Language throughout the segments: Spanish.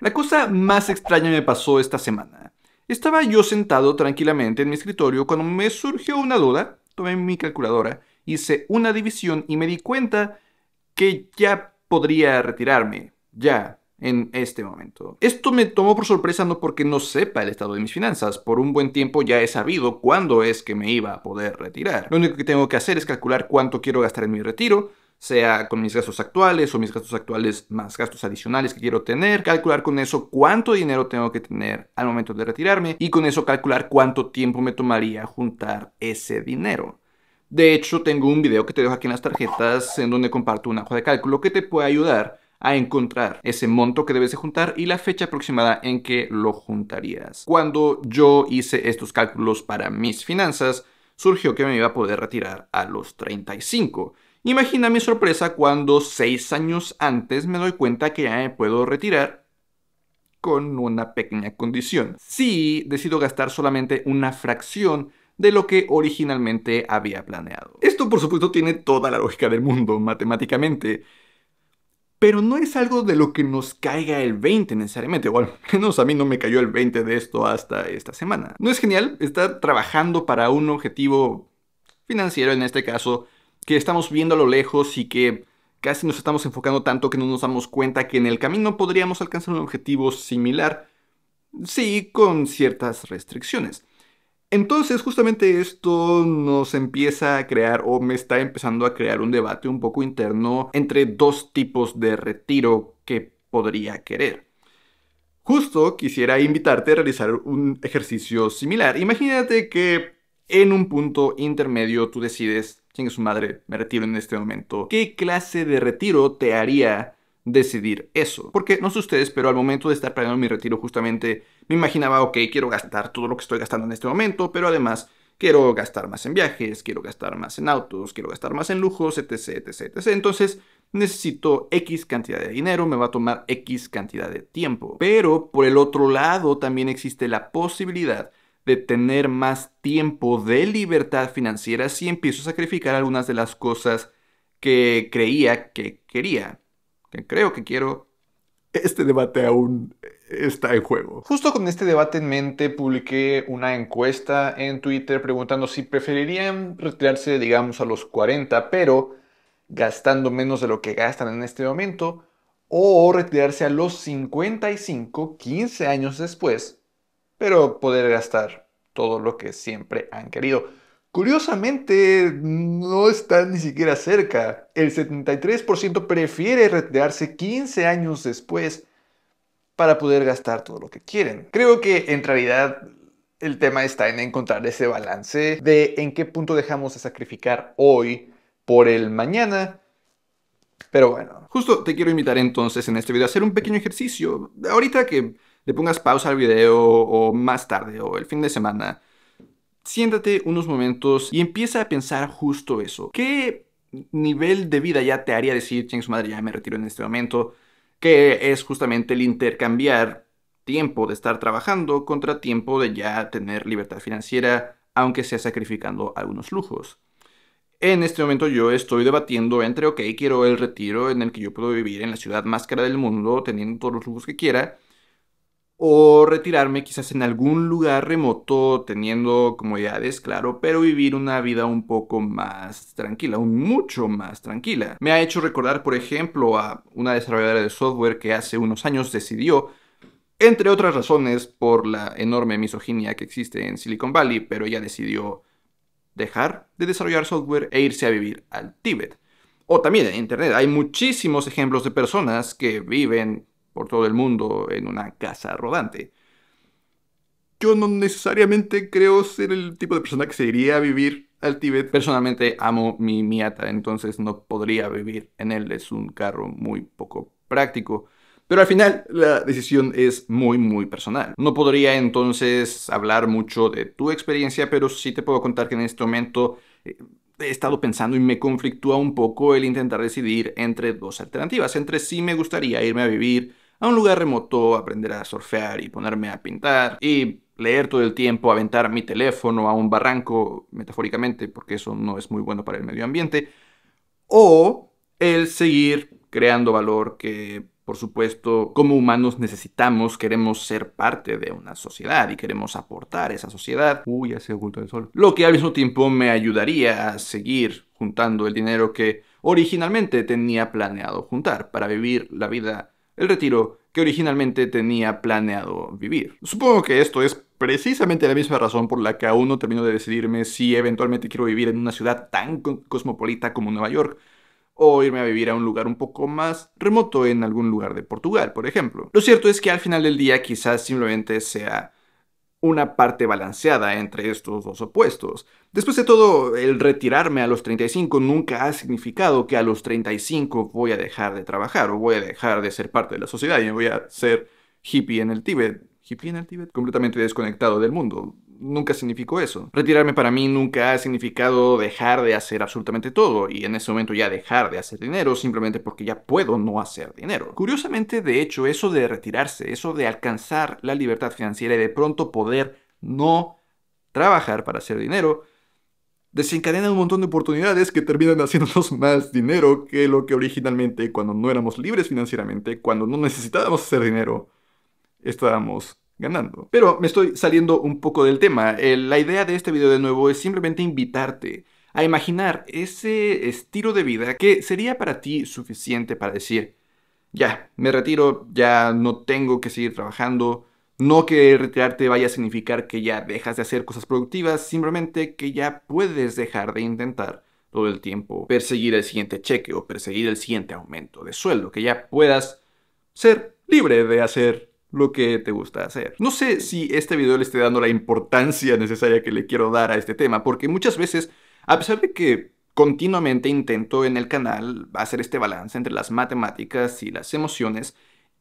La cosa más extraña me pasó esta semana. Estaba yo sentado tranquilamente en mi escritorio cuando me surgió una duda, tomé mi calculadora, hice una división y me di cuenta que ya podría retirarme, ya, en este momento. Esto me tomó por sorpresa no porque no sepa el estado de mis finanzas, por un buen tiempo ya he sabido cuándo es que me iba a poder retirar. Lo único que tengo que hacer es calcular cuánto quiero gastar en mi retiro, sea con mis gastos actuales o mis gastos actuales más gastos adicionales que quiero tener, calcular con eso cuánto dinero tengo que tener al momento de retirarme y con eso calcular cuánto tiempo me tomaría juntar ese dinero. De hecho, tengo un video que te dejo aquí en las tarjetas en donde comparto una hoja de cálculo que te puede ayudar a encontrar ese monto que debes de juntar y la fecha aproximada en que lo juntarías. Cuando yo hice estos cálculos para mis finanzas, surgió que me iba a poder retirar a los 35. Imagina mi sorpresa cuando seis años antes me doy cuenta que ya me puedo retirar con una pequeña condición. Si decido gastar solamente una fracción de lo que originalmente había planeado. Esto por supuesto tiene toda la lógica del mundo matemáticamente, pero no es algo de lo que nos caiga el 20 necesariamente, o al menos a mí no me cayó el 20 de esto hasta esta semana. ¿No es genial estar trabajando para un objetivo financiero, en este caso, que estamos viendo a lo lejos y que casi nos estamos enfocando tanto que no nos damos cuenta que en el camino podríamos alcanzar un objetivo similar, sí, con ciertas restricciones. Entonces justamente esto nos empieza a crear o me está empezando a crear un debate un poco interno entre dos tipos de retiro que podría querer. Justo quisiera invitarte a realizar un ejercicio similar. Imagínate que en un punto intermedio tú decides que su madre, me retiro en este momento, ¿qué clase de retiro te haría decidir eso? Porque no sé ustedes, pero al momento de estar planeando mi retiro justamente me imaginaba, ok, quiero gastar todo lo que estoy gastando en este momento, pero además quiero gastar más en viajes, quiero gastar más en autos, quiero gastar más en lujos, etc, etc, etc. Entonces necesito X cantidad de dinero, me va a tomar X cantidad de tiempo. Pero por el otro lado también existe la posibilidad de tener más tiempo de libertad financiera si empiezo a sacrificar algunas de las cosas que creía que quería, que creo que quiero. Este debate aún está en juego. Justo con este debate en mente, publiqué una encuesta en Twitter preguntando si preferirían retirarse, digamos, a los 40, pero gastando menos de lo que gastan en este momento, o retirarse a los 55, 15 años después, pero poder gastar todo lo que siempre han querido. Curiosamente, no están ni siquiera cerca. El 73% prefiere retirarse 15 años después para poder gastar todo lo que quieren. Creo que en realidad el tema está en encontrar ese balance de en qué punto dejamos de sacrificar hoy por el mañana. Pero bueno. Justo te quiero invitar entonces en este video a hacer un pequeño ejercicio. Ahorita que le pongas pausa al video o más tarde o el fin de semana, siéntate unos momentos y empieza a pensar justo eso. ¿Qué nivel de vida ya te haría decir, ching madre, ya me retiro en este momento? Que es justamente el intercambiar tiempo de estar trabajando contra tiempo de ya tener libertad financiera, aunque sea sacrificando algunos lujos. En este momento yo estoy debatiendo entre, ok, quiero el retiro en el que yo puedo vivir en la ciudad más cara del mundo, teniendo todos los lujos que quiera, o retirarme quizás en algún lugar remoto teniendo comodidades, claro, pero vivir una vida un poco más tranquila, un mucho más tranquila. Me ha hecho recordar, por ejemplo, a una desarrolladora de software que hace unos años decidió, entre otras razones, por la enorme misoginia que existe en Silicon Valley, pero ella decidió dejar de desarrollar software e irse a vivir al Tíbet. O también en Internet hay muchísimos ejemplos de personas que viven por todo el mundo en una casa rodante. Yo no necesariamente creo ser el tipo de persona que se iría a vivir al Tíbet. Personalmente amo mi Miata, entonces no podría vivir en él. Es un carro muy poco práctico. Pero al final la decisión es muy muy personal. No podría entonces hablar mucho de tu experiencia, pero sí te puedo contar que en este momento eh, he estado pensando y me conflictúa un poco el intentar decidir entre dos alternativas, entre si me gustaría irme a vivir a un lugar remoto, aprender a surfear y ponerme a pintar y leer todo el tiempo, aventar mi teléfono a un barranco, metafóricamente, porque eso no es muy bueno para el medio ambiente, o el seguir creando valor que, por supuesto, como humanos necesitamos, queremos ser parte de una sociedad y queremos aportar a esa sociedad. Uy, ya se el sol. Lo que al mismo tiempo me ayudaría a seguir juntando el dinero que originalmente tenía planeado juntar para vivir la vida el retiro que originalmente tenía planeado vivir. Supongo que esto es precisamente la misma razón por la que aún no termino de decidirme si eventualmente quiero vivir en una ciudad tan cosmopolita como Nueva York o irme a vivir a un lugar un poco más remoto en algún lugar de Portugal, por ejemplo. Lo cierto es que al final del día quizás simplemente sea una parte balanceada entre estos dos opuestos. Después de todo, el retirarme a los 35 nunca ha significado que a los 35 voy a dejar de trabajar o voy a dejar de ser parte de la sociedad y voy a ser hippie en el Tíbet. Hippie en el Tíbet, completamente desconectado del mundo nunca significó eso. Retirarme para mí nunca ha significado dejar de hacer absolutamente todo y en ese momento ya dejar de hacer dinero simplemente porque ya puedo no hacer dinero. Curiosamente, de hecho, eso de retirarse, eso de alcanzar la libertad financiera y de pronto poder no trabajar para hacer dinero, desencadena un montón de oportunidades que terminan haciéndonos más dinero que lo que originalmente, cuando no éramos libres financieramente, cuando no necesitábamos hacer dinero, estábamos ganando. Pero me estoy saliendo un poco del tema. la idea de este video de nuevo es simplemente invitarte a imaginar ese estilo de vida que sería para ti suficiente para decir, ya, me retiro, ya no tengo que seguir trabajando. No que retirarte vaya a significar que ya dejas de hacer cosas productivas, simplemente que ya puedes dejar de intentar todo el tiempo perseguir el siguiente cheque o perseguir el siguiente aumento de sueldo, que ya puedas ser libre de hacer lo que te gusta hacer. No sé si este video le esté dando la importancia necesaria que le quiero dar a este tema, porque muchas veces, a pesar de que continuamente intento en el canal hacer este balance entre las matemáticas y las emociones,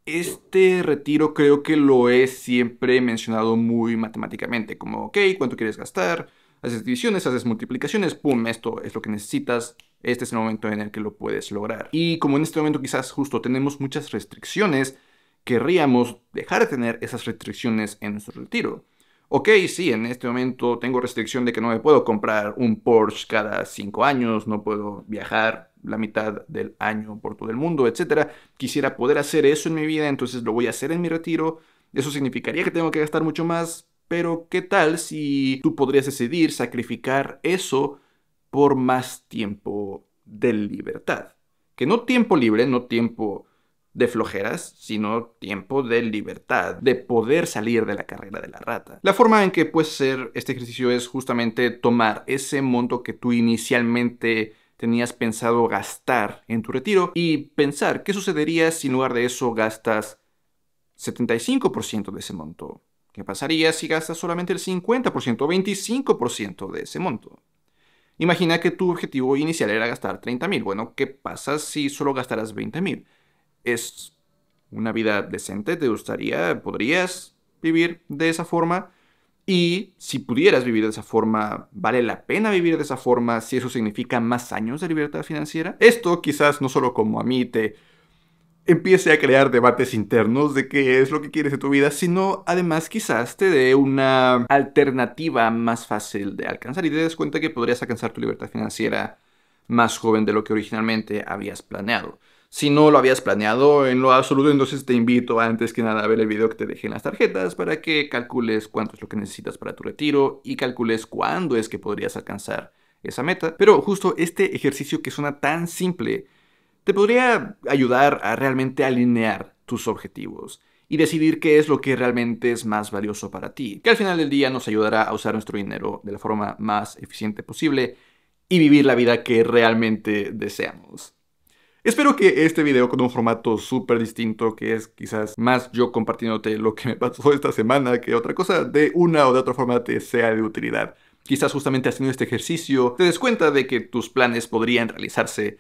este retiro creo que lo he siempre mencionado muy matemáticamente, como, ok, ¿cuánto quieres gastar? haces divisiones, haces multiplicaciones, ¡pum! Esto es lo que necesitas, este es el momento en el que lo puedes lograr. Y como en este momento quizás justo tenemos muchas restricciones, querríamos dejar de tener esas restricciones en nuestro retiro. Ok, sí, en este momento tengo restricción de que no me puedo comprar un Porsche cada cinco años, no puedo viajar la mitad del año por todo el mundo, etc. Quisiera poder hacer eso en mi vida, entonces lo voy a hacer en mi retiro. Eso significaría que tengo que gastar mucho más, pero ¿qué tal si tú podrías decidir sacrificar eso por más tiempo de libertad? Que no tiempo libre, no tiempo de flojeras, sino tiempo de libertad, de poder salir de la carrera de la rata. La forma en que puedes hacer este ejercicio es justamente tomar ese monto que tú inicialmente tenías pensado gastar en tu retiro y pensar qué sucedería si en lugar de eso gastas 75% de ese monto. ¿Qué pasaría si gastas solamente el 50% o 25% de ese monto? Imagina que tu objetivo inicial era gastar 30.000. Bueno, ¿qué pasa si solo gastarás 20.000? es una vida decente, te gustaría, podrías vivir de esa forma. Y si pudieras vivir de esa forma, ¿vale la pena vivir de esa forma si eso significa más años de libertad financiera? Esto quizás no solo como a mí te empiece a crear debates internos de qué es lo que quieres de tu vida, sino además quizás te dé una alternativa más fácil de alcanzar y te des cuenta que podrías alcanzar tu libertad financiera más joven de lo que originalmente habías planeado. Si no lo habías planeado en lo absoluto, entonces te invito antes que nada a ver el video que te dejé en las tarjetas para que calcules cuánto es lo que necesitas para tu retiro y calcules cuándo es que podrías alcanzar esa meta. Pero justo este ejercicio que suena tan simple te podría ayudar a realmente alinear tus objetivos y decidir qué es lo que realmente es más valioso para ti, que al final del día nos ayudará a usar nuestro dinero de la forma más eficiente posible y vivir la vida que realmente deseamos. Espero que este video con un formato súper distinto, que es quizás más yo compartiéndote lo que me pasó esta semana que otra cosa, de una o de otra forma te sea de utilidad. Quizás justamente haciendo este ejercicio te des cuenta de que tus planes podrían realizarse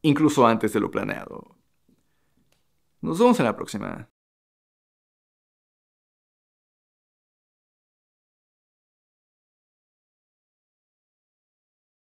incluso antes de lo planeado. Nos vemos en la próxima.